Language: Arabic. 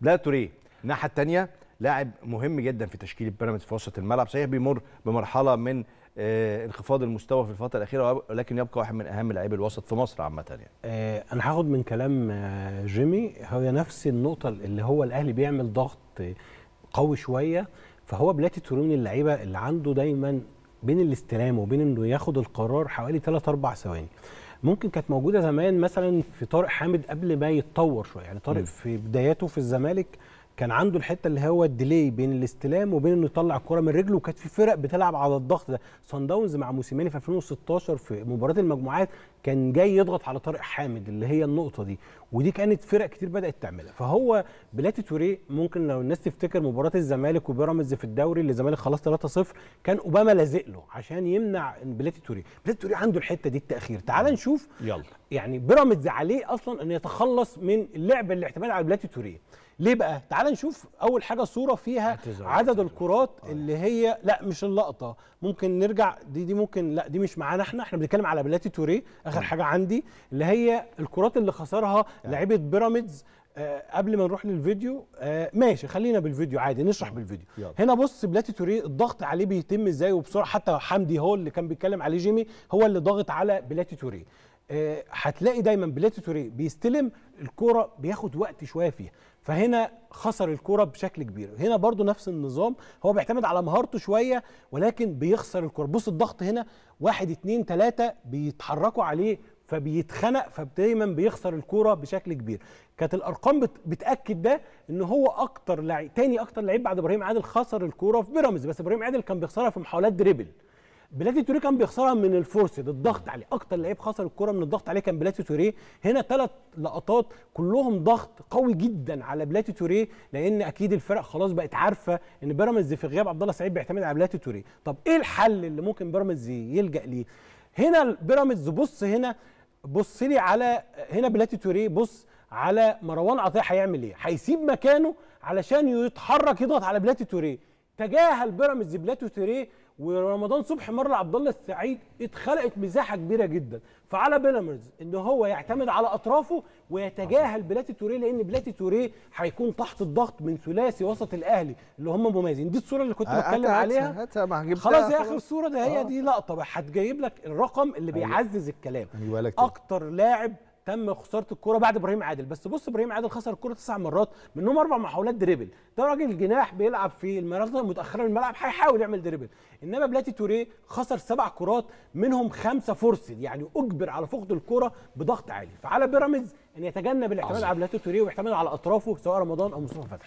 بلا توري الناحيه الثانيه لاعب مهم جدا في تشكيل بيراميدز في وسط الملعب صحيح بيمر بمرحله من آه، انخفاض المستوى في الفتره الاخيره ولكن يبقى واحد من اهم لاعبي الوسط في مصر عامه يعني. آه، انا هاخد من كلام آه، جيمي هو نفس النقطه اللي هو الاهلي بيعمل ضغط قوي شويه فهو بلاتي توريه من اللعيبه اللي عنده دايما بين الاستلام وبين انه ياخد القرار حوالي 3 4 ثواني ممكن كانت موجوده زمان مثلا في طارق حامد قبل ما يتطور شويه يعني طارق م. في بداياته في الزمالك كان عنده الحته اللي هو الديلي بين الاستلام وبين انه يطلع الكره من رجله وكانت في فرق بتلعب على الضغط ده سان داونز مع موسيماني في 2016 في مباراه المجموعات كان جاي يضغط على طارق حامد اللي هي النقطه دي ودي كانت فرق كتير بدات تعملها فهو بلاتي توريه ممكن لو الناس تفتكر مباراه الزمالك وبيراميدز في الدوري اللي الزمالك خلاص 3-0 كان اوباما لازق له عشان يمنع بلاتي توريه بلاتي توريه عنده الحته دي التاخير تعال نشوف يلا يعني بيراميدز عليه اصلا ان يتخلص من اللعب الاعتماد على بلاتي التوريه ليه بقى تعال نشوف اول حاجه صوره فيها عدد الكرات آه. اللي هي لا مش اللقطه ممكن نرجع دي دي ممكن لا دي مش معانا احنا احنا بنتكلم على بلاتي توري اخر آه. حاجه عندي اللي هي الكرات اللي خسرها آه. لعيبه بيراميدز آه قبل ما نروح للفيديو آه ماشي خلينا بالفيديو عادي نشرح بالفيديو يلا. هنا بص بلاتي توري الضغط عليه بيتم ازاي وبسرعه حتى حمدي هو اللي كان بيتكلم عليه جيمي هو اللي ضاغط على بلاتي توري آه، هتلاقي دايما بلاتي توريه بيستلم الكوره بياخد وقت شويه فيها فهنا خسر الكوره بشكل كبير هنا برضو نفس النظام هو بيعتمد على مهارته شوية ولكن بيخسر الكوره بص الضغط هنا واحد اتنين تلاتة بيتحركوا عليه فبيتخنق فدايما بيخسر الكوره بشكل كبير كانت الارقام بت... بتاكد ده ان هو اكتر لعيب تاني اكتر لعيب بعد ابراهيم عادل خسر الكوره في بيراميدز بس ابراهيم عادل كان بيخسرها في محاولات دريبل بلاتي توريه كان بيخسرها من الفرصة ده الضغط عليه اكتر لعيب خسر الكره من الضغط عليه كان بلاتي توريه هنا ثلاث لقطات كلهم ضغط قوي جدا على بلاتي توريه لان اكيد الفرق خلاص بقت عارفه ان بيراميدز في غياب عبد الله سعيد بيعتمد على بلاتي توريه طب ايه الحل اللي ممكن بيراميدز يلجا ليه هنا بيراميدز بص هنا بص لي على هنا بلاتي توريه بص على مروان عطيه هيعمل ايه هيسيب مكانه علشان يتحرك يضغط على بلاتي توريه تجاهل بيراميدز بلاتي توريه ورمضان صبحي مر عبد الله السعيد اتخلقت مساحه كبيره جدا فعلى بيراميدز ان هو يعتمد على اطرافه ويتجاهل بلاتي توريه لان بلاتي توريه هيكون تحت الضغط من ثلاثي وسط الاهلي اللي هم مميزين دي الصوره اللي كنت آه، بتكلم هاتها عليها خلاص يا اخر صوره ده هي آه. دي لقطه هتجيب لك الرقم اللي أيوة. بيعزز الكلام أيوة، اكتر لاعب تم خساره الكره بعد ابراهيم عادل بس بص ابراهيم عادل خسر الكره تسع مرات منهم اربع محاولات دريبل ده راجل جناح بيلعب في المناطق المتاخره من الملعب هيحاول يعمل دريبل انما بلاتي توريه خسر سبع كرات منهم خمسه فرصه يعني اجبر على فقد الكره بضغط عالي فعلى بيراميدز ان يتجنب الاعتماد على بلاتي توريه ويعتمد على اطرافه سواء رمضان او مصطفى فتحي